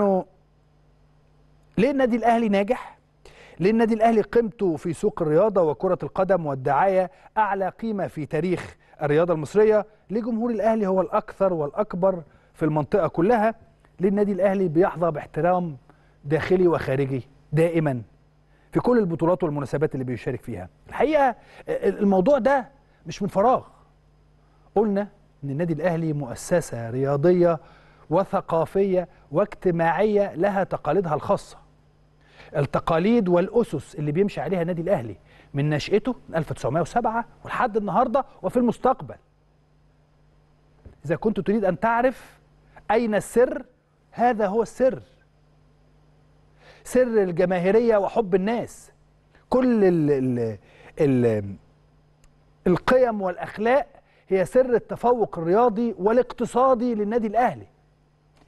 انه ليه النادي الاهلي ناجح ليه النادي الاهلي قيمته في سوق الرياضه وكره القدم والدعايه اعلى قيمه في تاريخ الرياضه المصريه ليه جمهور الاهلي هو الاكثر والاكبر في المنطقه كلها ليه النادي الاهلي بيحظى باحترام داخلي وخارجي دائما في كل البطولات والمناسبات اللي بيشارك فيها الحقيقه الموضوع ده مش من فراغ قلنا ان النادي الاهلي مؤسسه رياضيه وثقافية واجتماعية لها تقاليدها الخاصة التقاليد والأسس اللي بيمشي عليها النادي الأهلي من نشأته من 1907 ولحد النهاردة وفي المستقبل إذا كنت تريد أن تعرف أين السر هذا هو السر سر الجماهيرية وحب الناس كل الـ الـ الـ القيم والأخلاق هي سر التفوق الرياضي والاقتصادي للنادي الأهلي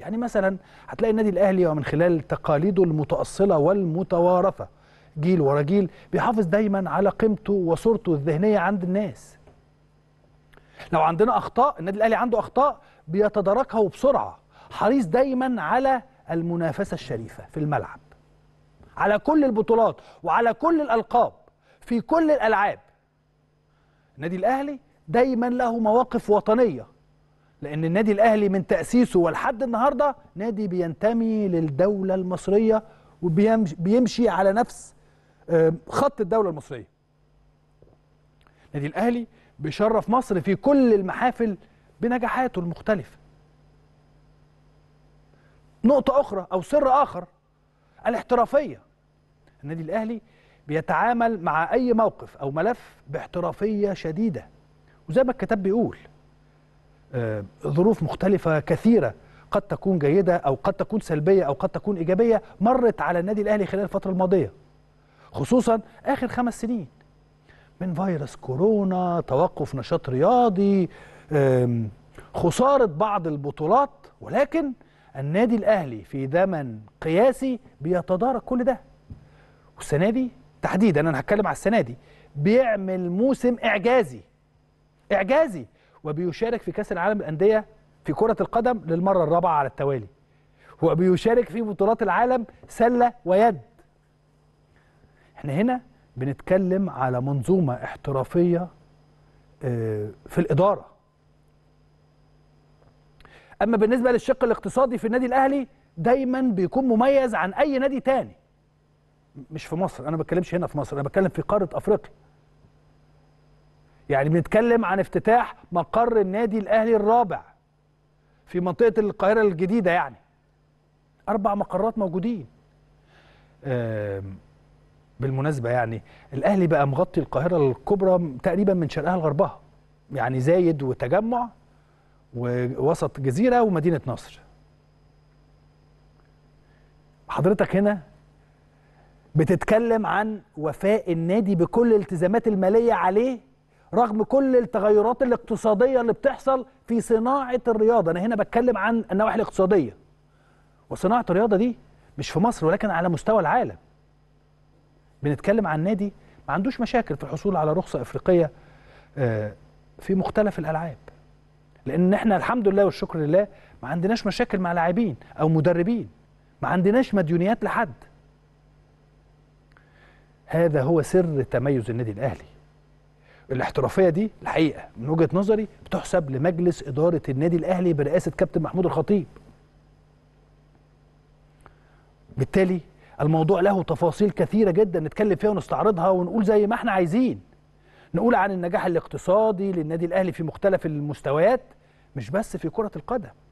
يعني مثلا هتلاقي النادي الاهلي ومن خلال تقاليده المتاصله والمتوارثه جيل ورا جيل بيحافظ دايما على قيمته وصورته الذهنيه عند الناس لو عندنا اخطاء النادي الاهلي عنده اخطاء بيتداركها وبسرعه حريص دايما على المنافسه الشريفه في الملعب على كل البطولات وعلى كل الالقاب في كل الالعاب النادي الاهلي دايما له مواقف وطنيه لأن النادي الأهلي من تأسيسه ولحد النهاردة نادي بينتمي للدولة المصرية وبيمشي على نفس آه، خط الدولة المصرية النادي الأهلي بيشرف مصر في كل المحافل بنجاحاته المختلفة نقطة أخرى أو سر آخر الاحترافية النادي الأهلي بيتعامل مع أي موقف أو ملف باحترافية شديدة وزي ما الكتاب بيقول آه، ظروف مختلفة كثيرة قد تكون جيدة أو قد تكون سلبية أو قد تكون إيجابية مرت على النادي الأهلي خلال الفترة الماضية خصوصا آخر خمس سنين من فيروس كورونا توقف نشاط رياضي خسارة بعض البطولات ولكن النادي الأهلي في زمن قياسي بيتدارك كل ده والسنة دي تحديدا أنا هتكلم على السنة دي بيعمل موسم إعجازي إعجازي وبيشارك في كاس العالم للانديه في كره القدم للمره الرابعه على التوالي وبيشارك في بطولات العالم سله ويد احنا هنا بنتكلم على منظومه احترافيه آه، في الاداره اما بالنسبه للشق الاقتصادي في النادي الاهلي دايما بيكون مميز عن اي نادي تاني مش في مصر انا ما بتكلمش هنا في مصر انا بتكلم في قاره افريقيا يعني بنتكلم عن افتتاح مقر النادي الاهلي الرابع في منطقه القاهره الجديده يعني اربع مقرات موجودين بالمناسبه يعني الاهلي بقى مغطي القاهره الكبرى تقريبا من شرقها لغربها يعني زايد وتجمع ووسط جزيره ومدينه نصر حضرتك هنا بتتكلم عن وفاء النادي بكل الالتزامات الماليه عليه رغم كل التغيرات الاقتصاديه اللي بتحصل في صناعه الرياضه انا هنا بتكلم عن النواحي الاقتصاديه وصناعه الرياضه دي مش في مصر ولكن على مستوى العالم بنتكلم عن نادي ما عندوش مشاكل في الحصول على رخصه افريقيه آه، في مختلف الالعاب لان احنا الحمد لله والشكر لله ما عندناش مشاكل مع لاعبين او مدربين ما عندناش مديونيات لحد هذا هو سر تميز النادي الاهلي الاحترافيه دي الحقيقه من وجهه نظري بتحسب لمجلس اداره النادي الاهلي برئاسه كابتن محمود الخطيب بالتالي الموضوع له تفاصيل كثيره جدا نتكلم فيها ونستعرضها ونقول زي ما احنا عايزين نقول عن النجاح الاقتصادي للنادي الاهلي في مختلف المستويات مش بس في كره القدم